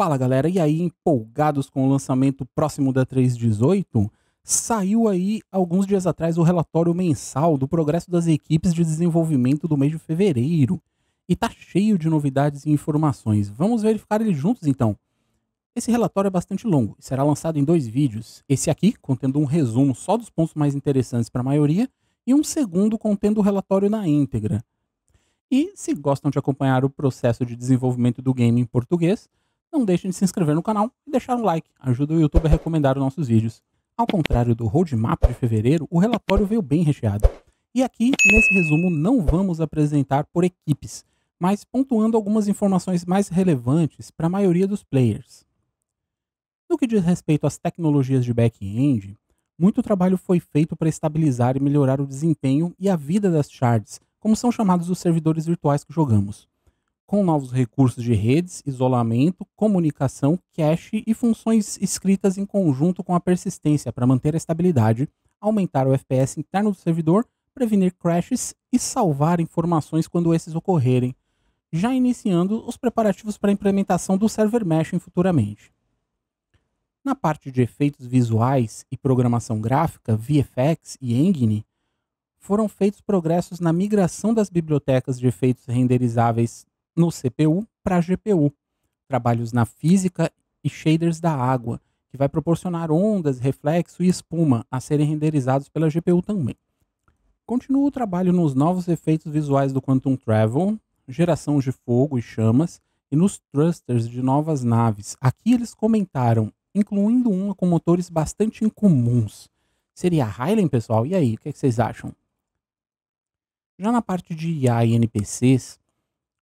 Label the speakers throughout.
Speaker 1: Fala galera, e aí empolgados com o lançamento próximo da 318? Saiu aí alguns dias atrás o relatório mensal do progresso das equipes de desenvolvimento do mês de fevereiro e tá cheio de novidades e informações. Vamos verificar eles juntos então. Esse relatório é bastante longo e será lançado em dois vídeos. Esse aqui contendo um resumo só dos pontos mais interessantes para a maioria e um segundo contendo o relatório na íntegra. E se gostam de acompanhar o processo de desenvolvimento do game em português, não deixem de se inscrever no canal e deixar um like, ajuda o YouTube a recomendar os nossos vídeos. Ao contrário do roadmap de fevereiro, o relatório veio bem recheado. E aqui, nesse resumo, não vamos apresentar por equipes, mas pontuando algumas informações mais relevantes para a maioria dos players. No que diz respeito às tecnologias de back-end, muito trabalho foi feito para estabilizar e melhorar o desempenho e a vida das shards, como são chamados os servidores virtuais que jogamos com novos recursos de redes, isolamento, comunicação, cache e funções escritas em conjunto com a persistência para manter a estabilidade, aumentar o FPS interno do servidor, prevenir crashes e salvar informações quando esses ocorrerem, já iniciando os preparativos para a implementação do server mesh futuramente. Na parte de efeitos visuais e programação gráfica, VFX e Engine, foram feitos progressos na migração das bibliotecas de efeitos renderizáveis no CPU para GPU. Trabalhos na física e shaders da água, que vai proporcionar ondas, reflexo e espuma a serem renderizados pela GPU também. Continua o trabalho nos novos efeitos visuais do Quantum Travel, geração de fogo e chamas, e nos thrusters de novas naves. Aqui eles comentaram, incluindo uma com motores bastante incomuns. Seria a Highland, pessoal? E aí, o que, é que vocês acham? Já na parte de IA e NPCs,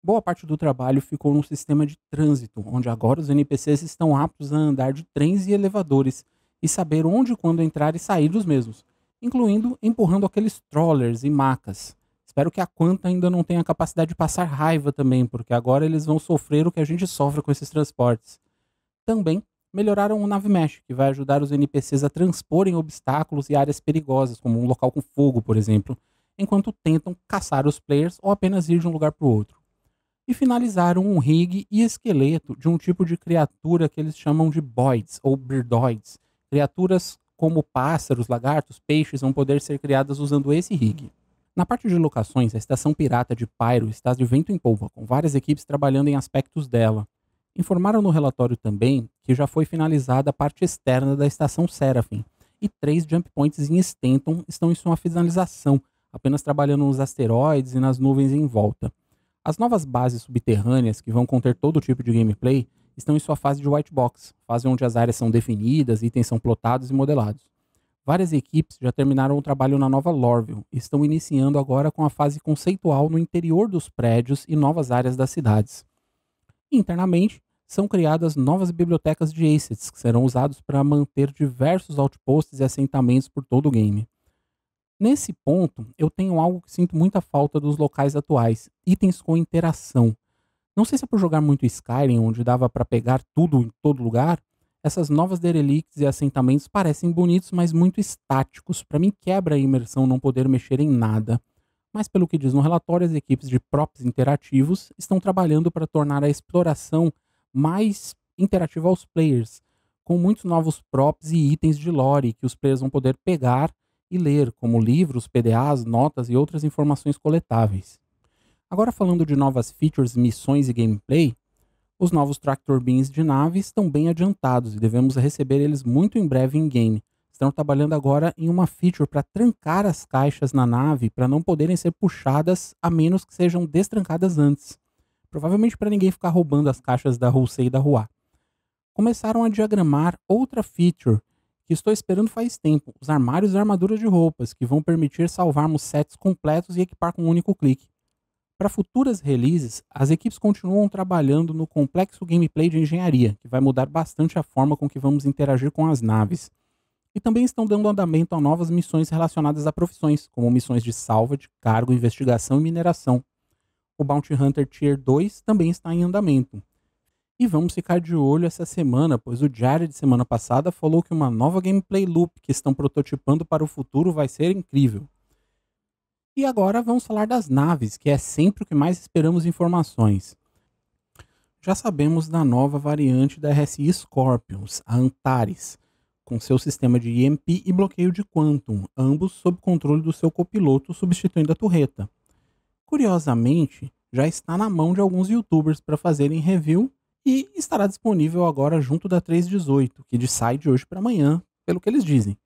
Speaker 1: Boa parte do trabalho ficou no sistema de trânsito, onde agora os NPCs estão aptos a andar de trens e elevadores e saber onde e quando entrar e sair dos mesmos, incluindo empurrando aqueles trollers e macas. Espero que a Quanta ainda não tenha a capacidade de passar raiva também, porque agora eles vão sofrer o que a gente sofre com esses transportes. Também melhoraram o Navimesh, que vai ajudar os NPCs a transporem obstáculos e áreas perigosas, como um local com fogo, por exemplo, enquanto tentam caçar os players ou apenas ir de um lugar para o outro e finalizaram um rig e esqueleto de um tipo de criatura que eles chamam de boids ou birdoids. Criaturas como pássaros, lagartos, peixes vão poder ser criadas usando esse rig. Na parte de locações, a estação pirata de Pyro está de vento em polvo, com várias equipes trabalhando em aspectos dela. Informaram no relatório também que já foi finalizada a parte externa da estação Seraphim, e três jump points em Stanton estão em sua finalização, apenas trabalhando nos asteroides e nas nuvens em volta. As novas bases subterrâneas, que vão conter todo tipo de gameplay, estão em sua fase de white box, fase onde as áreas são definidas, itens são plotados e modelados. Várias equipes já terminaram o trabalho na nova Lorville e estão iniciando agora com a fase conceitual no interior dos prédios e novas áreas das cidades. Internamente, são criadas novas bibliotecas de assets que serão usados para manter diversos outposts e assentamentos por todo o game. Nesse ponto, eu tenho algo que sinto muita falta dos locais atuais: itens com interação. Não sei se é por jogar muito Skyrim, onde dava para pegar tudo em todo lugar, essas novas derelicts e assentamentos parecem bonitos, mas muito estáticos. Para mim, quebra a imersão não poder mexer em nada. Mas, pelo que diz no relatório, as equipes de props interativos estão trabalhando para tornar a exploração mais interativa aos players, com muitos novos props e itens de lore que os players vão poder pegar e ler, como livros, PDAs, notas e outras informações coletáveis. Agora falando de novas features, missões e gameplay, os novos Tractor Beans de nave estão bem adiantados e devemos receber eles muito em breve em game. Estão trabalhando agora em uma feature para trancar as caixas na nave para não poderem ser puxadas a menos que sejam destrancadas antes. Provavelmente para ninguém ficar roubando as caixas da Hulsei e da Rua. Começaram a diagramar outra feature que estou esperando faz tempo, os armários e armaduras de roupas, que vão permitir salvarmos sets completos e equipar com um único clique. Para futuras releases, as equipes continuam trabalhando no complexo gameplay de engenharia, que vai mudar bastante a forma com que vamos interagir com as naves. E também estão dando andamento a novas missões relacionadas a profissões, como missões de salva, de cargo, investigação e mineração. O Bounty Hunter Tier 2 também está em andamento, e vamos ficar de olho essa semana, pois o Diário de semana passada falou que uma nova gameplay loop que estão prototipando para o futuro vai ser incrível. E agora vamos falar das naves, que é sempre o que mais esperamos informações. Já sabemos da nova variante da RSI Scorpions, a Antares, com seu sistema de EMP e bloqueio de Quantum, ambos sob controle do seu copiloto substituindo a torreta. Curiosamente, já está na mão de alguns youtubers para fazerem review e estará disponível agora junto da 318, que sai de hoje para amanhã, pelo que eles dizem.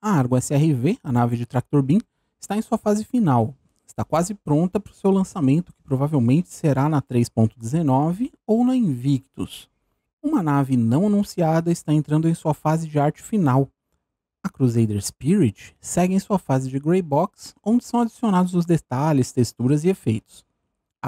Speaker 1: A Argo SRV, a nave de Tractor Beam, está em sua fase final. Está quase pronta para o seu lançamento, que provavelmente será na 3.19 ou na Invictus. Uma nave não anunciada está entrando em sua fase de arte final. A Crusader Spirit segue em sua fase de Grey Box, onde são adicionados os detalhes, texturas e efeitos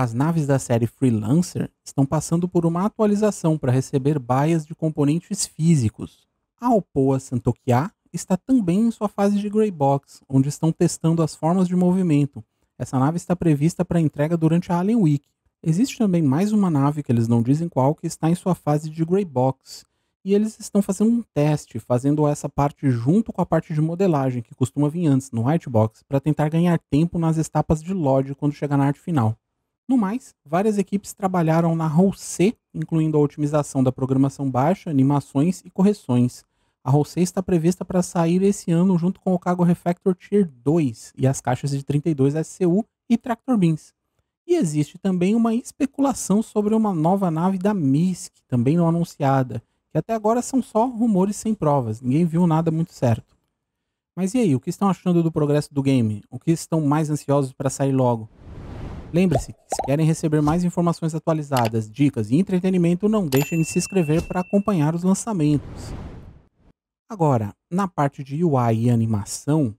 Speaker 1: as naves da série Freelancer estão passando por uma atualização para receber baias de componentes físicos. A Alpoa Santokiá está também em sua fase de grey box, onde estão testando as formas de movimento. Essa nave está prevista para entrega durante a Alien Week. Existe também mais uma nave que eles não dizem qual que está em sua fase de grey box, e eles estão fazendo um teste, fazendo essa parte junto com a parte de modelagem que costuma vir antes no white box, para tentar ganhar tempo nas etapas de Lodge quando chegar na arte final. No mais, várias equipes trabalharam na C, incluindo a otimização da programação baixa, animações e correções. A ROC está prevista para sair esse ano junto com o Cargo Refactor Tier 2 e as caixas de 32 SCU e Tractor Beans. E existe também uma especulação sobre uma nova nave da MISC, também não anunciada, que até agora são só rumores sem provas, ninguém viu nada muito certo. Mas e aí, o que estão achando do progresso do game? O que estão mais ansiosos para sair logo? Lembre-se, se querem receber mais informações atualizadas, dicas e entretenimento, não deixem de se inscrever para acompanhar os lançamentos. Agora, na parte de UI e animação,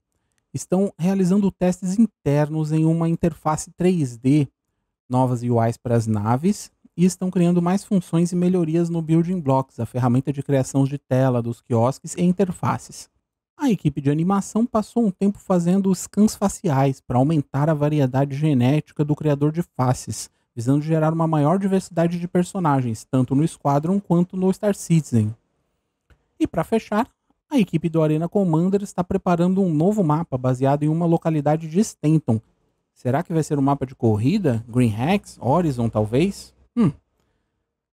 Speaker 1: estão realizando testes internos em uma interface 3D, novas UIs para as naves e estão criando mais funções e melhorias no Building Blocks, a ferramenta de criação de tela dos quiosques e interfaces. A equipe de animação passou um tempo fazendo scans faciais para aumentar a variedade genética do criador de faces, visando gerar uma maior diversidade de personagens, tanto no Squadron quanto no Star Citizen. E para fechar, a equipe do Arena Commander está preparando um novo mapa baseado em uma localidade de Stanton. Será que vai ser um mapa de corrida? Green Hacks? Horizon, talvez? Hum,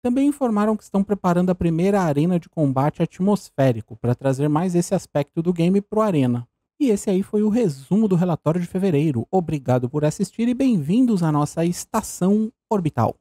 Speaker 1: também informaram que estão preparando a primeira arena de combate atmosférico para trazer mais esse aspecto do game pro Arena. E esse aí foi o resumo do relatório de fevereiro. Obrigado por assistir e bem-vindos à nossa estação orbital.